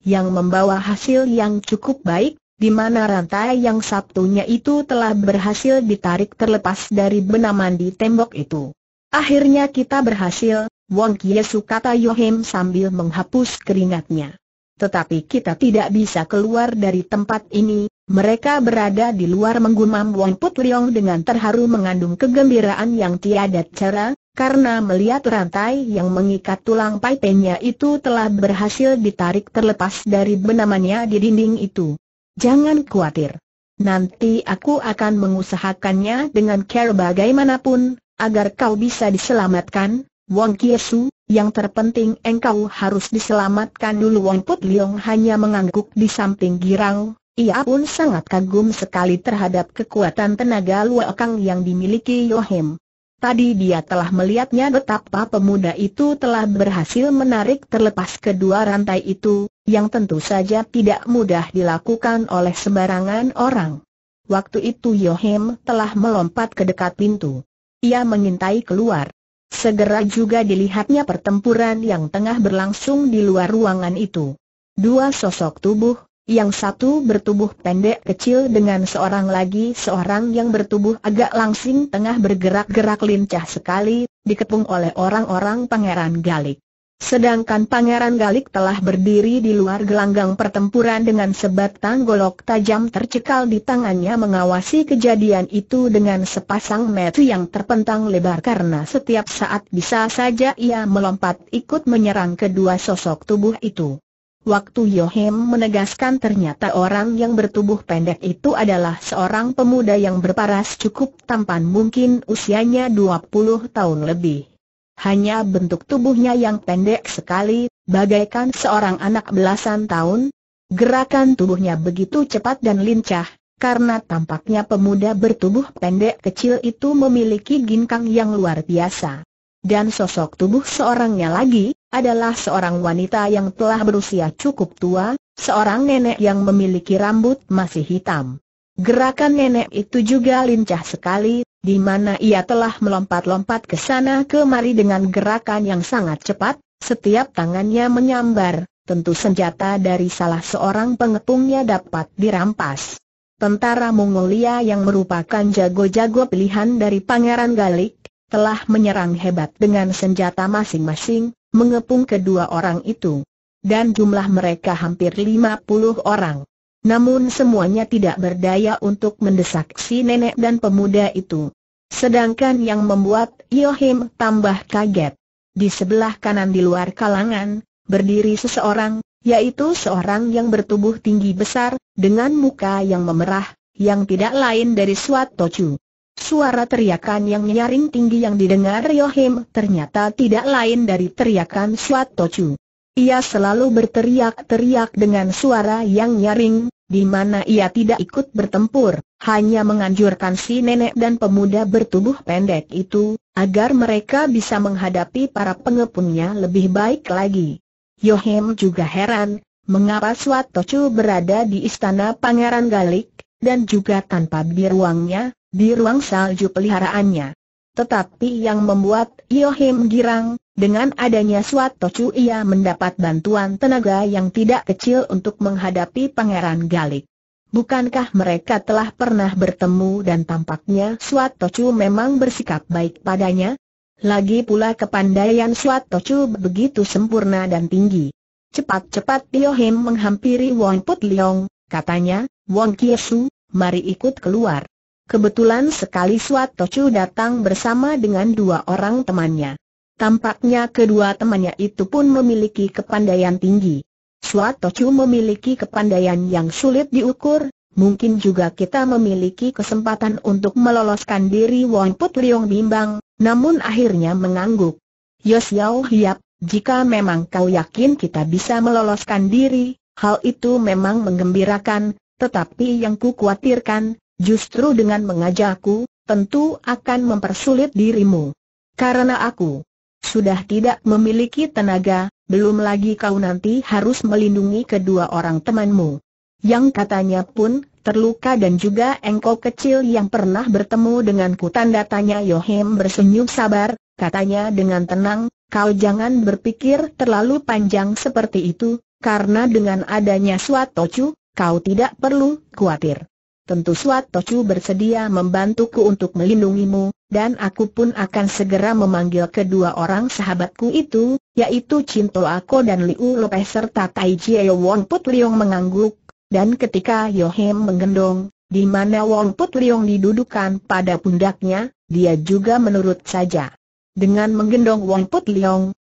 Yang membawa hasil yang cukup baik, di mana rantai yang satunya itu telah berhasil ditarik terlepas dari benaman di tembok itu. Akhirnya kita berhasil, Wong Kiesu kata Yohim sambil menghapus keringatnya. Tetapi kita tidak bisa keluar dari tempat ini, mereka berada di luar menggumam Wong Put Leong dengan terharu mengandung kegembiraan yang tiada cara, karena melihat rantai yang mengikat tulang paipenya itu telah berhasil ditarik terlepas dari benamannya di dinding itu. Jangan khawatir. Nanti aku akan mengusahakannya dengan care bagaimanapun, Agar kau bisa diselamatkan, Wong Kiesu, yang terpenting engkau harus diselamatkan dulu Wong Put Liong hanya mengangguk di samping girang, ia pun sangat kagum sekali terhadap kekuatan tenaga Kang yang dimiliki Yohem. Tadi dia telah melihatnya betapa pemuda itu telah berhasil menarik terlepas kedua rantai itu, yang tentu saja tidak mudah dilakukan oleh sembarangan orang. Waktu itu Yohem telah melompat ke dekat pintu ia mengintai keluar. Segera juga dilihatnya pertempuran yang tengah berlangsung di luar ruangan itu. Dua sosok tubuh, yang satu bertubuh pendek kecil dengan seorang lagi seorang yang bertubuh agak langsing tengah bergerak-gerak lincah sekali, dikepung oleh orang-orang pangeran Galik. Sedangkan Pangeran Galik telah berdiri di luar gelanggang pertempuran dengan sebatang golok tajam tercekal di tangannya mengawasi kejadian itu dengan sepasang mata yang terpentang lebar karena setiap saat bisa saja ia melompat ikut menyerang kedua sosok tubuh itu. Waktu Yohem menegaskan ternyata orang yang bertubuh pendek itu adalah seorang pemuda yang berparas cukup tampan mungkin usianya 20 tahun lebih. Hanya bentuk tubuhnya yang pendek sekali, bagaikan seorang anak belasan tahun. Gerakan tubuhnya begitu cepat dan lincah, karena tampaknya pemuda bertubuh pendek kecil itu memiliki ginkang yang luar biasa. Dan sosok tubuh seorangnya lagi, adalah seorang wanita yang telah berusia cukup tua, seorang nenek yang memiliki rambut masih hitam. Gerakan nenek itu juga lincah sekali, di mana ia telah melompat-lompat ke sana kemari dengan gerakan yang sangat cepat, setiap tangannya menyambar, tentu senjata dari salah seorang pengepungnya dapat dirampas. Tentara Mongolia yang merupakan jago-jago pilihan dari Pangeran Galik, telah menyerang hebat dengan senjata masing-masing, mengepung kedua orang itu. Dan jumlah mereka hampir 50 orang. Namun semuanya tidak berdaya untuk mendesak si nenek dan pemuda itu. Sedangkan yang membuat Yohim tambah kaget. Di sebelah kanan di luar kalangan, berdiri seseorang, yaitu seorang yang bertubuh tinggi besar, dengan muka yang memerah, yang tidak lain dari Suat Tochu. Suara teriakan yang nyaring tinggi yang didengar Yohim ternyata tidak lain dari teriakan Suat Tochu. Ia selalu berteriak-teriak dengan suara yang nyaring, di mana ia tidak ikut bertempur, hanya menganjurkan si nenek dan pemuda bertubuh pendek itu, agar mereka bisa menghadapi para pengepunnya lebih baik lagi. Yohem juga heran, mengapa Swatocu berada di istana Pangeran Galik, dan juga tanpa biruangnya, biruang salju peliharaannya. Tetapi yang membuat Yohim girang, dengan adanya suatu cu ia mendapat bantuan tenaga yang tidak kecil untuk menghadapi Pangeran Galik. Bukankah mereka telah pernah bertemu dan tampaknya suatu cu memang bersikap baik padanya? Lagi pula kepandaian suatu cu begitu sempurna dan tinggi. Cepat-cepat Yohim menghampiri Wong Put Leong, katanya, Wong Kiesu, mari ikut keluar. Kebetulan sekali Tochu datang bersama dengan dua orang temannya. Tampaknya kedua temannya itu pun memiliki kepandaian tinggi. Tochu memiliki kepandaian yang sulit diukur, mungkin juga kita memiliki kesempatan untuk meloloskan diri Wong Put Liong bimbang, namun akhirnya mengangguk. Yos Yau Hiap, jika memang kau yakin kita bisa meloloskan diri, hal itu memang mengembirakan. tetapi yang ku khawatirkan, Justru dengan mengajakku, tentu akan mempersulit dirimu. Karena aku sudah tidak memiliki tenaga, belum lagi kau nanti harus melindungi kedua orang temanmu. Yang katanya pun terluka dan juga engkau kecil yang pernah bertemu denganku tanda tanya Yohem bersenyum sabar, katanya dengan tenang, kau jangan berpikir terlalu panjang seperti itu, karena dengan adanya suatu cu, kau tidak perlu khawatir tentu Suat Tocu bersedia membantuku untuk melindungimu, dan aku pun akan segera memanggil kedua orang sahabatku itu, yaitu Cinto Ako dan Liu Lope serta Tai Jie Wong Put mengangguk, dan ketika Yohem menggendong, di mana Wong Put didudukan pada pundaknya, dia juga menurut saja. Dengan menggendong Wong Put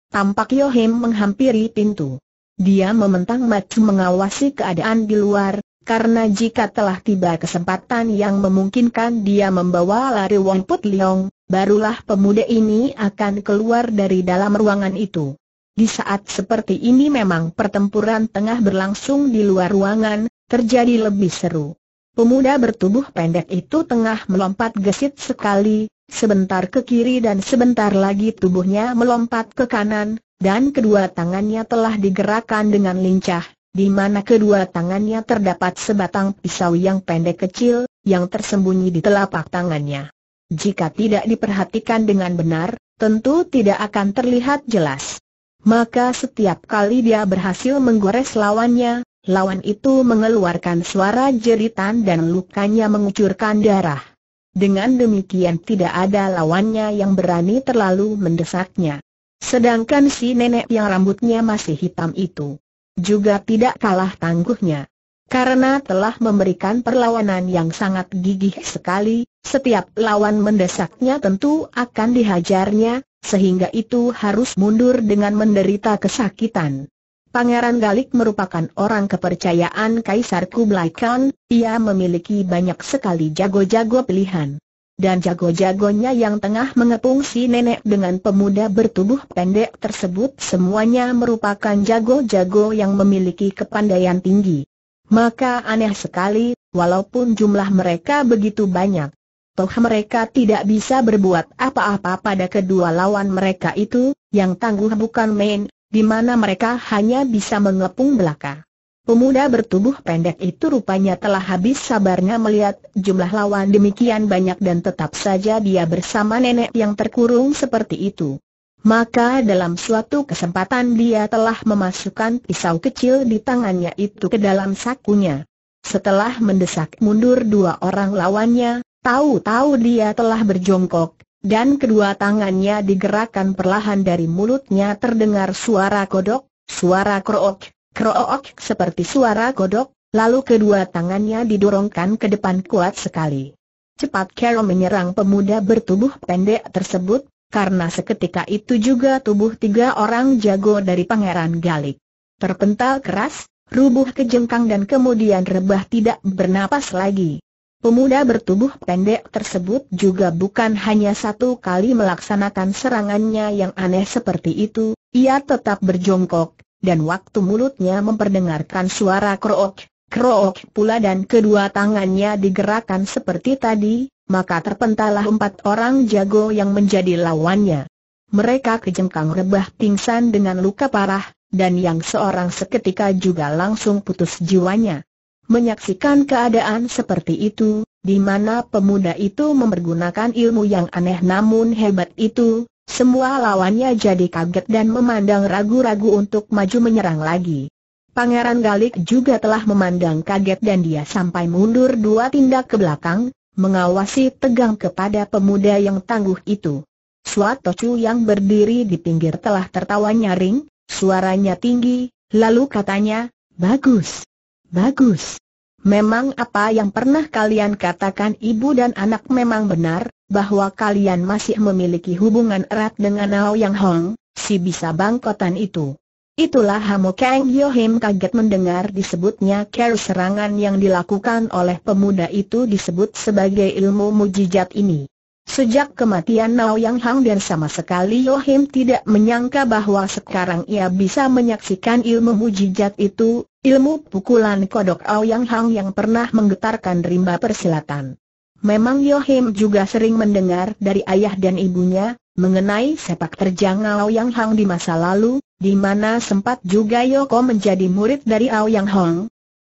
tampak Yohem menghampiri pintu. Dia mementang macu mengawasi keadaan di luar, karena jika telah tiba kesempatan yang memungkinkan dia membawa lari Wong Put Leong, barulah pemuda ini akan keluar dari dalam ruangan itu. Di saat seperti ini memang pertempuran tengah berlangsung di luar ruangan, terjadi lebih seru. Pemuda bertubuh pendek itu tengah melompat gesit sekali, sebentar ke kiri dan sebentar lagi tubuhnya melompat ke kanan, dan kedua tangannya telah digerakkan dengan lincah, di mana kedua tangannya terdapat sebatang pisau yang pendek kecil, yang tersembunyi di telapak tangannya. Jika tidak diperhatikan dengan benar, tentu tidak akan terlihat jelas. Maka setiap kali dia berhasil menggores lawannya, lawan itu mengeluarkan suara jeritan dan lukanya mengucurkan darah. Dengan demikian tidak ada lawannya yang berani terlalu mendesaknya. Sedangkan si nenek yang rambutnya masih hitam itu juga tidak kalah tangguhnya. Karena telah memberikan perlawanan yang sangat gigih sekali, setiap lawan mendesaknya tentu akan dihajarnya, sehingga itu harus mundur dengan menderita kesakitan. Pangeran Galik merupakan orang kepercayaan Kaisar Kublai Khan, ia memiliki banyak sekali jago-jago pilihan dan jago-jagonya yang tengah mengepung si nenek dengan pemuda bertubuh pendek tersebut semuanya merupakan jago-jago yang memiliki kepandaian tinggi. Maka aneh sekali, walaupun jumlah mereka begitu banyak. Toh mereka tidak bisa berbuat apa-apa pada kedua lawan mereka itu, yang tangguh bukan main, di mana mereka hanya bisa mengepung belaka. Pemuda bertubuh pendek itu rupanya telah habis sabarnya melihat jumlah lawan demikian banyak dan tetap saja dia bersama nenek yang terkurung seperti itu. Maka dalam suatu kesempatan dia telah memasukkan pisau kecil di tangannya itu ke dalam sakunya. Setelah mendesak mundur dua orang lawannya, tahu-tahu dia telah berjongkok, dan kedua tangannya digerakkan perlahan dari mulutnya terdengar suara kodok, suara krook, Krook seperti suara kodok, lalu kedua tangannya didorongkan ke depan kuat sekali. Cepat Carol menyerang pemuda bertubuh pendek tersebut, karena seketika itu juga tubuh tiga orang jago dari Pangeran Galik. Terpental keras, rubuh ke jengkang dan kemudian rebah tidak bernapas lagi. Pemuda bertubuh pendek tersebut juga bukan hanya satu kali melaksanakan serangannya yang aneh seperti itu, ia tetap berjongkok, dan waktu mulutnya memperdengarkan suara krook, krook pula dan kedua tangannya digerakkan seperti tadi, maka terpentalah empat orang jago yang menjadi lawannya. Mereka kejengkang rebah pingsan dengan luka parah, dan yang seorang seketika juga langsung putus jiwanya. Menyaksikan keadaan seperti itu, di mana pemuda itu mempergunakan ilmu yang aneh namun hebat itu, semua lawannya jadi kaget dan memandang ragu-ragu untuk maju menyerang lagi. Pangeran Galik juga telah memandang kaget dan dia sampai mundur dua tindak ke belakang, mengawasi tegang kepada pemuda yang tangguh itu. Suat Chu yang berdiri di pinggir telah tertawa nyaring, suaranya tinggi, lalu katanya, Bagus! Bagus! Memang apa yang pernah kalian katakan ibu dan anak memang benar, bahwa kalian masih memiliki hubungan erat dengan Ao Yang Hong, si bisa bangkotan itu. Itulah Hamo Kang Yohim kaget mendengar disebutnya care serangan yang dilakukan oleh pemuda itu disebut sebagai ilmu mujizat ini. Sejak kematian Nao Yang Hang dan sama sekali Yohim tidak menyangka bahwa sekarang ia bisa menyaksikan ilmu mujizat itu, ilmu pukulan kodok Ao Yang Hang yang pernah menggetarkan rimba persilatan. Memang Yohim juga sering mendengar dari ayah dan ibunya, mengenai sepak terjang Yang Hong di masa lalu, di mana sempat juga Yoko menjadi murid dari Ao Yang Hong.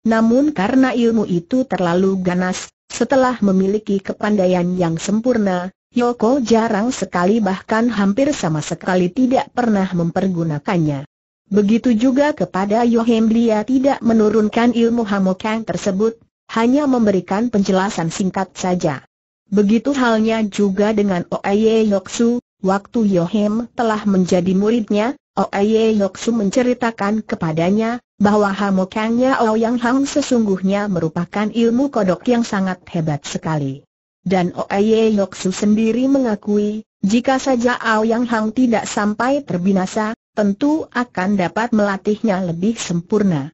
Namun karena ilmu itu terlalu ganas, setelah memiliki kepandaian yang sempurna, Yoko jarang sekali bahkan hampir sama sekali tidak pernah mempergunakannya. Begitu juga kepada Yohim dia tidak menurunkan ilmu Hamokang tersebut, hanya memberikan penjelasan singkat saja. Begitu halnya juga dengan Oeye Yoksu, waktu Yohim telah menjadi muridnya, Oeye Yoksu menceritakan kepadanya, bahwa hamokangnya Yang Hang sesungguhnya merupakan ilmu kodok yang sangat hebat sekali. Dan Oeye Yoksu sendiri mengakui, jika saja Yang Hang tidak sampai terbinasa, tentu akan dapat melatihnya lebih sempurna.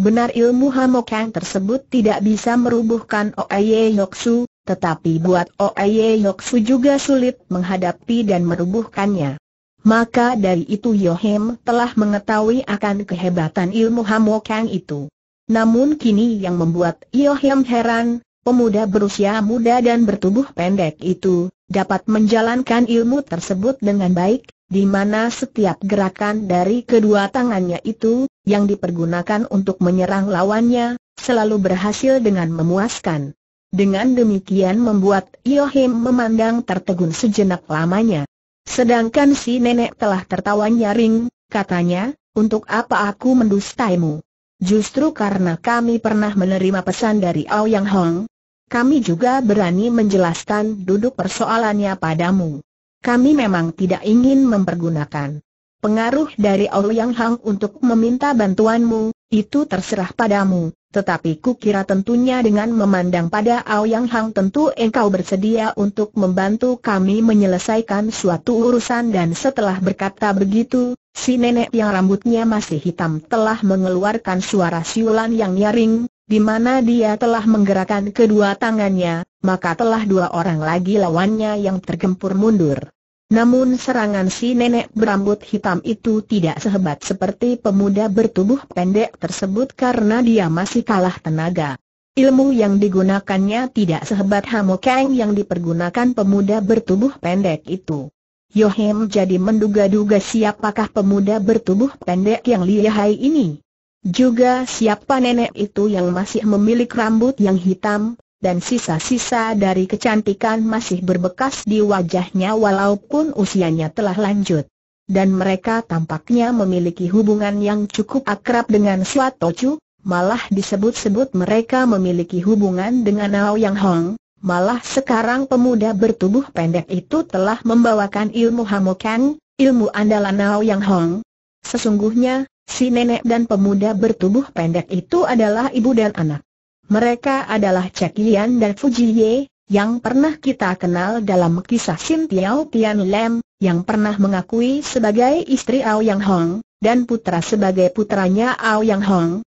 Benar ilmu hamokang tersebut tidak bisa merubuhkan Oye Yoksu, tetapi buat Oye Yoksu juga sulit menghadapi dan merubuhkannya. Maka dari itu Yohem telah mengetahui akan kehebatan ilmu Hamokang itu. Namun kini yang membuat Yohem heran, pemuda berusia muda dan bertubuh pendek itu, dapat menjalankan ilmu tersebut dengan baik, di mana setiap gerakan dari kedua tangannya itu, yang dipergunakan untuk menyerang lawannya, selalu berhasil dengan memuaskan. Dengan demikian membuat Yohim memandang tertegun sejenak lamanya. Sedangkan si nenek telah tertawa nyaring, katanya, untuk apa aku mendustaimu? Justru karena kami pernah menerima pesan dari Yang Hong, kami juga berani menjelaskan duduk persoalannya padamu. Kami memang tidak ingin mempergunakan Pengaruh dari Ouyang Hang untuk meminta bantuanmu, itu terserah padamu, tetapi ku kira tentunya dengan memandang pada Ouyang Hang tentu engkau bersedia untuk membantu kami menyelesaikan suatu urusan dan setelah berkata begitu, si nenek yang rambutnya masih hitam telah mengeluarkan suara siulan yang nyaring, di mana dia telah menggerakkan kedua tangannya, maka telah dua orang lagi lawannya yang tergempur mundur. Namun serangan si nenek berambut hitam itu tidak sehebat seperti pemuda bertubuh pendek tersebut karena dia masih kalah tenaga. Ilmu yang digunakannya tidak sehebat Hamokeng yang dipergunakan pemuda bertubuh pendek itu. Yohem jadi menduga-duga siapakah pemuda bertubuh pendek yang lihai ini. Juga siapa nenek itu yang masih memiliki rambut yang hitam, dan sisa-sisa dari kecantikan masih berbekas di wajahnya walaupun usianya telah lanjut. Dan mereka tampaknya memiliki hubungan yang cukup akrab dengan Swatocu, malah disebut-sebut mereka memiliki hubungan dengan Ao Yang Hong, malah sekarang pemuda bertubuh pendek itu telah membawakan ilmu Hamokan, ilmu andalan Nao Yang Hong. Sesungguhnya, si nenek dan pemuda bertubuh pendek itu adalah ibu dan anak. Mereka adalah Cek Yian dan Fuji Ye, yang pernah kita kenal dalam kisah Sin Tiao Tian Lem, yang pernah mengakui sebagai istri Ao Yang Hong, dan putra sebagai putranya Ao Yang Hong,